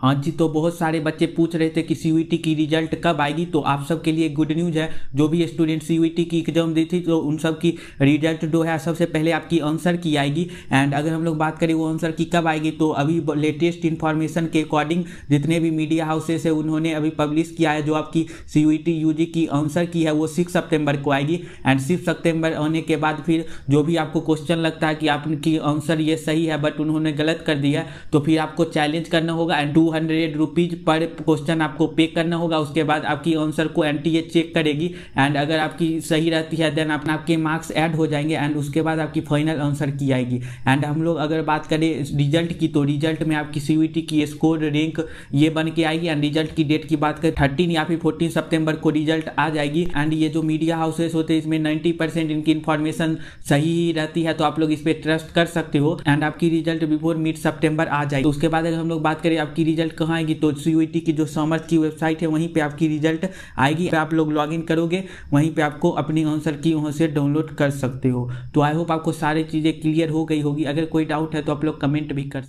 हाँ जी तो बहुत सारे बच्चे पूछ रहे थे कि सी e की रिजल्ट कब आएगी तो आप सबके लिए गुड न्यूज़ है जो भी स्टूडेंट सी e की एग्जाम दी थी तो उन सब की रिजल्ट जो है सबसे पहले आपकी आंसर की आएगी एंड अगर हम लोग बात करें वो आंसर की कब आएगी तो अभी लेटेस्ट इन्फॉर्मेशन के अकॉर्डिंग जितने भी मीडिया हाउसेस है उन्होंने अभी पब्लिश किया है जो आपकी सी यू e की आंसर की है वो सिक्स सितंबर को आएगी एंड सिक्स सप्टेम्बर आने के बाद फिर जो भी आपको क्वेश्चन लगता है कि आपकी आंसर ये सही है बट उन्होंने गलत कर दिया तो फिर आपको चैलेंज करना होगा and two two hundred rupees पर क्वेश्चन आपको पे करना होगा उसके बाद आपकी आंसर को एन टी ए चेक करेगी एंड अगर आपकी सही रहती है देन अपना आपके मार्क्स ऐड हो जाएंगे एंड उसके बाद आपकी फाइनल आंसर की आएगी एंड हम लोग अगर बात करें रिजल्ट की तो रिजल्ट में आपकी सी की स्कोर रैंक ये बन के आएगी एंड रिजल्ट की डेट की बात करें थर्टीन या फिर फोर्टीन सेप्टेम्बर को रिजल्ट आ जाएगी एंड ये जो मीडिया हाउसेस होते हैं इसमें नाइन्टी परसेंट इनकी इन्फॉर्मेशन सही ही रहती है तो आप लोग इस पर ट्रस्ट कर सकते हो एंड आपकी रिजल्ट बिफोर मिड सेप्टेम्बर आ जाएगी तो उसके बाद अगर हम लोग बात करें आपकी रिजल्ट रिजल्ट कहाँ आएगी तो सी e की जो समर्थ की वेबसाइट है वहीं पर आपकी रिजल्ट आएगी आप लोग लॉग इन करोगे वहीं पर आपको अपनी आंसर की वहाँ से डाउनलोड कर सकते हो तो आई होप आपको सारी चीज़ें क्लियर हो गई होगी अगर कोई डाउट है तो आप लोग कमेंट भी कर